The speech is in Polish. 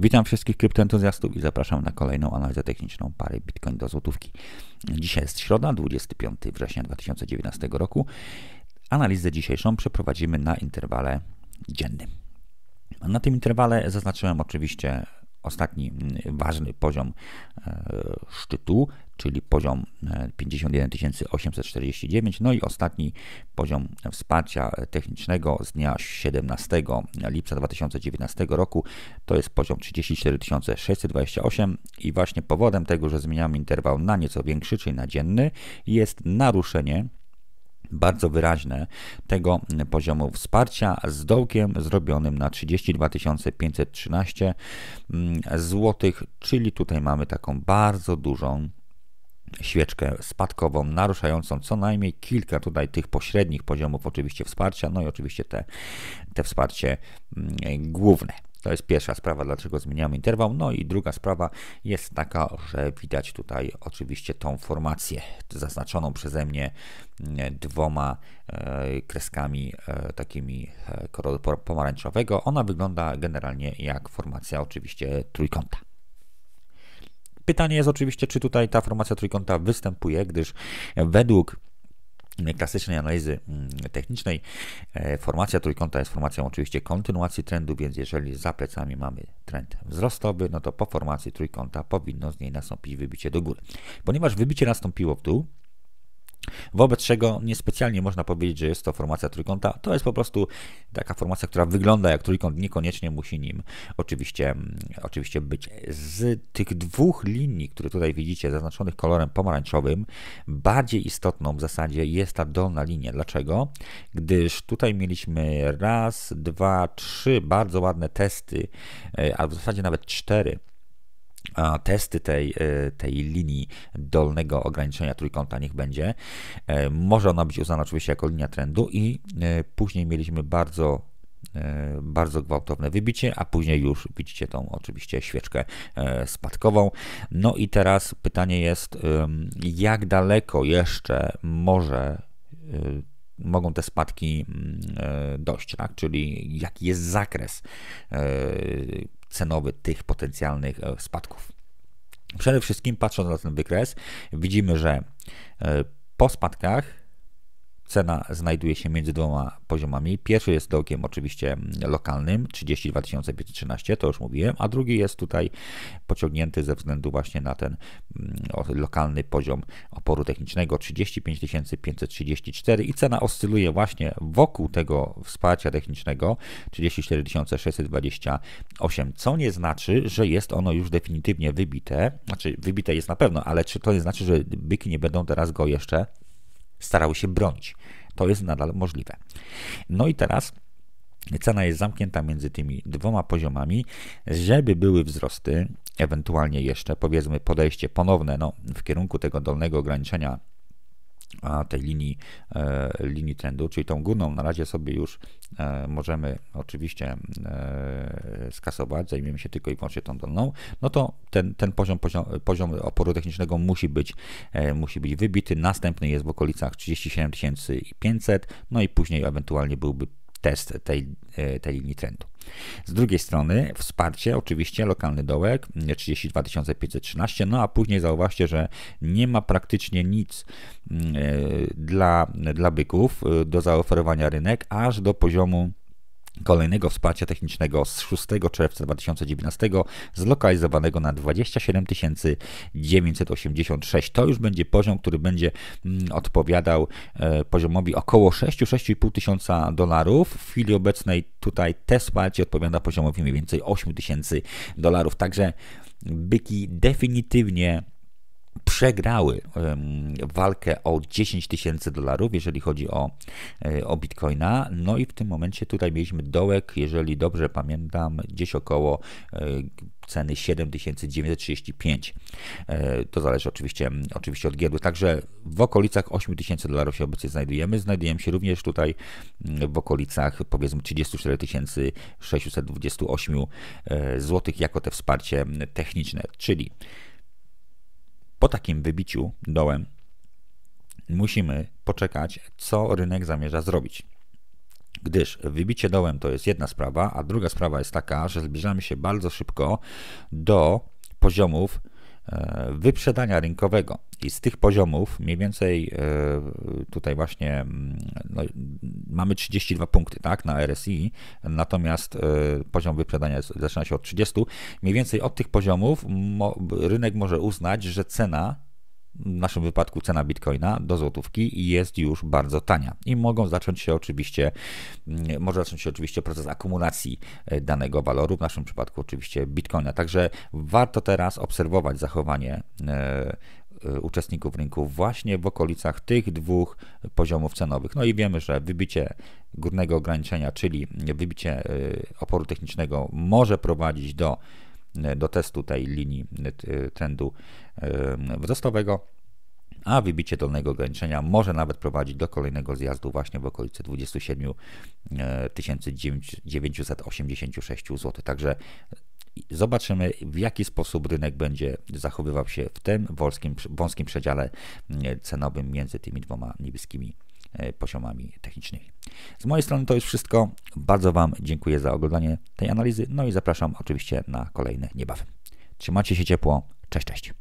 Witam wszystkich kryptoentuzjastów i zapraszam na kolejną analizę techniczną pary Bitcoin do złotówki. Dzisiaj jest środa, 25 września 2019 roku. Analizę dzisiejszą przeprowadzimy na interwale dziennym. Na tym interwale zaznaczyłem oczywiście ostatni mm, ważny poziom e, szczytu, czyli poziom 51 e, 849, no i ostatni poziom wsparcia technicznego z dnia 17 lipca 2019 roku to jest poziom 34 628 i właśnie powodem tego, że zmieniamy interwał na nieco większy, czyli na dzienny, jest naruszenie bardzo wyraźne tego poziomu wsparcia z dołkiem zrobionym na 32 513 zł, czyli tutaj mamy taką bardzo dużą świeczkę spadkową, naruszającą co najmniej kilka tutaj tych pośrednich poziomów oczywiście wsparcia, no i oczywiście te, te wsparcie mm, główne. To jest pierwsza sprawa, dlaczego zmieniamy interwał. No i druga sprawa jest taka, że widać tutaj oczywiście tą formację zaznaczoną przeze mnie mm, dwoma e, kreskami e, takimi e, koloru pomarańczowego. Ona wygląda generalnie jak formacja oczywiście trójkąta. Pytanie jest oczywiście, czy tutaj ta formacja trójkąta występuje, gdyż według Mm, klasycznej analizy mm, technicznej. E, formacja trójkąta jest formacją oczywiście kontynuacji trendu, więc jeżeli za plecami mamy trend wzrostowy, no to po formacji trójkąta powinno z niej nastąpić wybicie do góry. Ponieważ wybicie nastąpiło w dół, Wobec czego niespecjalnie można powiedzieć, że jest to formacja trójkąta. To jest po prostu taka formacja, która wygląda jak trójkąt, niekoniecznie musi nim oczywiście, oczywiście być. Z tych dwóch linii, które tutaj widzicie, zaznaczonych kolorem pomarańczowym, bardziej istotną w zasadzie jest ta dolna linia. Dlaczego? Gdyż tutaj mieliśmy raz, dwa, trzy bardzo ładne testy, e, a w zasadzie nawet cztery testy tej, e, tej linii dolnego ograniczenia trójkąta niech będzie. E, może ona być uznana oczywiście jako linia trendu i e, później mieliśmy bardzo bardzo gwałtowne wybicie, a później już widzicie tą oczywiście świeczkę spadkową. No i teraz pytanie jest, jak daleko jeszcze może mogą te spadki mm, dojść, tak? czyli jaki jest zakres cenowy tych potencjalnych e, spadków. Przede wszystkim patrząc na ten wykres, widzimy, że e, po spadkach Cena znajduje się między dwoma poziomami. Pierwszy jest dogiem oczywiście lokalnym, 32 513, to już mówiłem, a drugi jest tutaj pociągnięty ze względu właśnie na ten mm, lokalny poziom oporu technicznego 35 534 i cena oscyluje właśnie wokół tego wsparcia technicznego 34 628, co nie znaczy, że jest ono już definitywnie wybite, znaczy wybite jest na pewno, ale czy to nie znaczy, że byki nie będą teraz go jeszcze starały się bronić. To jest nadal możliwe. No i teraz cena jest zamknięta między tymi dwoma poziomami. Żeby były wzrosty, ewentualnie jeszcze powiedzmy podejście ponowne no, w kierunku tego dolnego ograniczenia a tej linii, e, linii trendu, czyli tą górną na razie sobie już e, możemy oczywiście e, skasować, zajmiemy się tylko i wyłącznie tą dolną, no to ten, ten poziom, poziom, poziom oporu technicznego musi być, musi być wybity. Następny jest w okolicach 37500, no i później ewentualnie byłby test tej, e, tej linii trendu. Z drugiej strony wsparcie, oczywiście lokalny dołek 32 e, 513, no a później zauważcie, że nie ma praktycznie nic e, dla, dla byków do zaoferowania rynek, aż do poziomu kolejnego wsparcia technicznego z 6 czerwca 2019 zlokalizowanego na 27 986. To już będzie poziom, który będzie mm, odpowiadał e, poziomowi około 6-6,5 tysiąca dolarów. W chwili obecnej tutaj te wsparcie odpowiada poziomowi mniej więcej 8 tysięcy dolarów. Także byki definitywnie przegrały walkę o 10 tysięcy dolarów, jeżeli chodzi o, e, o bitcoina. No i w tym momencie tutaj mieliśmy dołek, jeżeli dobrze pamiętam, gdzieś około e, ceny 7935. E, to zależy oczywiście, oczywiście od giełdy. Także w okolicach 8000 dolarów się obecnie znajdujemy. Znajdujemy się również tutaj mm, w okolicach powiedzmy 34 628 zł jako te wsparcie techniczne, czyli po takim wybiciu dołem musimy poczekać, co rynek zamierza zrobić. Gdyż wybicie dołem to jest jedna sprawa, a druga sprawa jest taka, że zbliżamy się bardzo szybko do poziomów E, wyprzedania rynkowego. I z tych poziomów mniej więcej e, tutaj właśnie mm, no, mamy 32 punkty tak, na RSI, natomiast e, poziom wyprzedania zaczyna się od 30. Mniej więcej od tych poziomów rynek może uznać, że cena w naszym wypadku cena bitcoina do złotówki jest już bardzo tania i mogą zacząć się oczywiście, mm, może zacząć się oczywiście proces akumulacji e, danego waloru, w naszym przypadku oczywiście bitcoina. Także warto teraz obserwować zachowanie e, e, uczestników rynku właśnie w okolicach tych dwóch poziomów cenowych. No i wiemy, że wybicie górnego ograniczenia, czyli wybicie oporu technicznego może prowadzić do do testu tej linii trendu wzrostowego a wybicie dolnego ograniczenia może nawet prowadzić do kolejnego zjazdu właśnie w okolicy 27 986 zł. Także zobaczymy, w jaki sposób rynek będzie zachowywał się w tym wąskim, wąskim przedziale e, cenowym między tymi dwoma niebieskimi E, poziomami technicznymi. Z mojej strony to jest wszystko. Bardzo Wam dziękuję za oglądanie tej analizy, no i zapraszam oczywiście na kolejne niebawem. Trzymajcie się ciepło. Cześć, cześć.